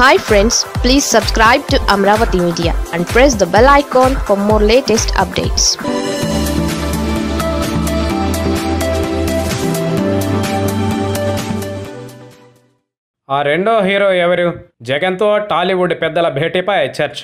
hi friends please subscribe to Amaravati media and press the bell icon for more latest updates ఆ రెండో hero ఎవరు జగన్తో టాలీవుడ్ పెద్దల భేటీపై చర్చ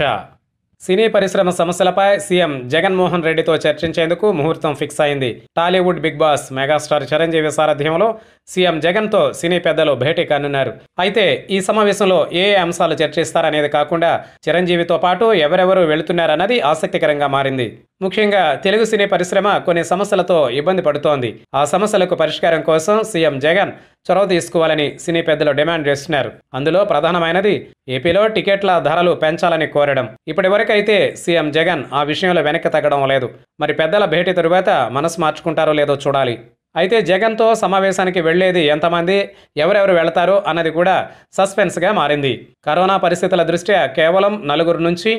సినీ పరిశ్రమ సమస్యలపై సీఎం జగన్మోహన్ రెడ్డితో చర్చించేందుకు ముహూర్తం ఫిక్స్ అయింది Tollywood big boss megastar Chiranjeevi సారథ్యంలో సీఎం జగన్తో సినీ పెద్దలు భేటీ కానున్నారు అయితే ఈ సమావేశంలో ఏ అంశాలు చర్చిస్తారనేది కాకుండా చిరంజీవితో పాటు ఎవరెవరు వెళుతున్నారన్నది ఆసక్తికరంగా మారింది ముఖ్యంగా తెలుగు సినీ పరిశ్రమ కొన్ని సమస్యలతో ఇబ్బంది పడుతోంది ఆ సమస్యలకు పరిష్కారం కోసం సీఎం జగన్ చొరవ తీసుకోవాలని సినీ పెద్దలు డిమాండ్ చేస్తున్నారు అందులో ప్రధానమైనది ఏపీలో టికెట్ల ధరలు పెంచాలని కోరడం ఇప్పటివరకైతే సీఎం జగన్ ఆ విషయంలో వెనక్కి తగ్గడం లేదు మరి పెద్దల భేటీ తరువాత మనసు మార్చుకుంటారో లేదో చూడాలి అయితే జగన్తో సమావేశానికి వెళ్లేది ఎంతమంది ఎవరెవరు వెళతారు అన్నది కూడా సస్పెన్స్గా మారింది కరోనా పరిస్థితుల దృష్ట్యా కేవలం నలుగురు నుంచి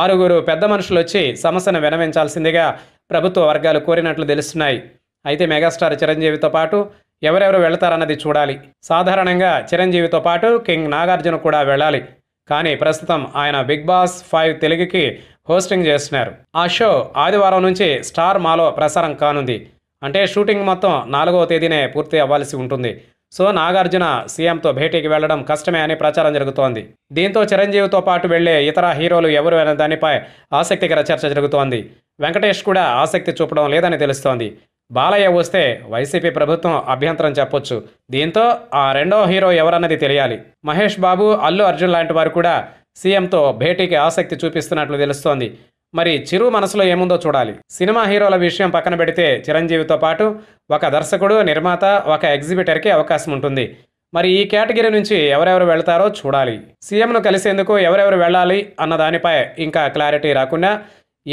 ఆరుగురు పెద్ద మనుషులు వచ్చి సమస్యను వినవించాల్సిందిగా ప్రభుత్వ వర్గాలు కోరినట్లు తెలుస్తున్నాయి అయితే మెగాస్టార్ చిరంజీవితో పాటు ఎవరెవరు వెళతారన్నది చూడాలి సాధారణంగా చిరంజీవితో పాటు కింగ్ నాగార్జున కూడా వెళ్ళాలి కానీ ప్రస్తుతం ఆయన బిగ్ బాస్ ఫైవ్ తెలుగుకి హోస్టింగ్ చేస్తున్నారు ఆ షో ఆదివారం నుంచి స్టార్ మాలో ప్రసారం కానుంది అంటే షూటింగ్ మొత్తం నాలుగవ తేదీనే పూర్తి అవ్వాల్సి ఉంటుంది సో నాగార్జున సీఎంతో భేటీకి వెళ్లడం కష్టమే అని ప్రచారం జరుగుతోంది దీంతో చిరంజీవితో పాటు వెళ్లే ఇతర హీరోలు ఎవరు అనే దానిపై ఆసక్తికర చర్చ జరుగుతోంది వెంకటేష్ కూడా ఆసక్తి చూపడం లేదని తెలుస్తోంది బాలయ్య వస్తే వైసీపీ ప్రభుత్వం అభ్యంతరం చెప్పొచ్చు దీంతో ఆ రెండో హీరో ఎవరన్నది తెలియాలి మహేష్ బాబు అల్లు అర్జున్ లాంటి వారు కూడా సీఎంతో భేటీకి ఆసక్తి చూపిస్తున్నట్లు తెలుస్తోంది మరి చిరు మనసులో ఏముందో చూడాలి సినిమా హీరోల విషయం పక్కన పెడితే చిరంజీవితో పాటు ఒక దర్శకుడు నిర్మాత ఒక ఎగ్జిబిటర్కి అవకాశం ఉంటుంది మరి ఈ కేటగిరీ నుంచి ఎవరెవరు వెళ్తారో చూడాలి సీఎంను కలిసేందుకు ఎవరెవరు వెళ్ళాలి అన్న దానిపై ఇంకా క్లారిటీ రాకుండా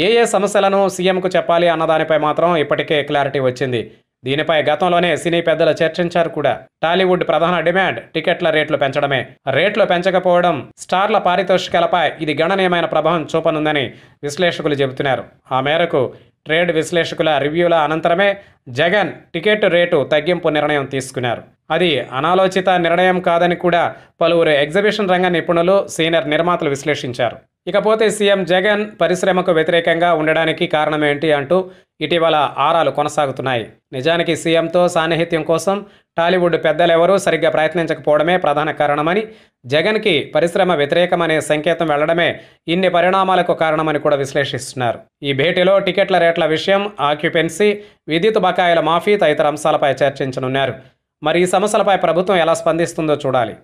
ఏ ఏ సమస్యలను సీఎంకు చెప్పాలి అన్న దానిపై మాత్రం ఇప్పటికే క్లారిటీ వచ్చింది దీనిపై గతంలోనే సినీ పెద్దలు చర్చించారు కూడా టాలీవుడ్ ప్రధాన డిమాండ్ టికెట్ల రేట్లు పెంచడమే రేట్లు పెంచకపోవడం స్టార్ల పారితోషికాలపై ఇది గణనీయమైన ప్రభావం చూపనుందని విశ్లేషకులు చెబుతున్నారు ఆ మేరకు ట్రేడ్ విశ్లేషకుల రివ్యూల అనంతరమే జగన్ టికెట్ రేటు తగ్గింపు నిర్ణయం తీసుకున్నారు అది అనాలోచిత నిర్ణయం కాదని కూడా పలువురు ఎగ్జిబిషన్ రంగ నిపుణులు సీనియర్ నిర్మాతలు విశ్లేషించారు ఇకపోతే సీఎం జగన్ పరిశ్రమకు వ్యతిరేకంగా ఉండడానికి కారణమేంటి అంటూ ఇటీవల ఆరాలు కొనసాగుతున్నాయి నిజానికి సీఎంతో సాన్నిహిత్యం కోసం టాలీవుడ్ పెద్దలెవరూ సరిగ్గా ప్రయత్నించకపోవడమే ప్రధాన కారణమని జగన్కి పరిశ్రమ వ్యతిరేకమనే సంకేతం వెళ్లడమే ఇన్ని పరిణామాలకు కారణమని కూడా విశ్లేషిస్తున్నారు ఈ భేటీలో టికెట్ల రేట్ల విషయం ఆక్యుపెన్సీ విద్యుత్ బకాయిల మాఫీ తదితర అంశాలపై చర్చించనున్నారు మరి ఈ సమస్యలపై ప్రభుత్వం ఎలా స్పందిస్తుందో చూడాలి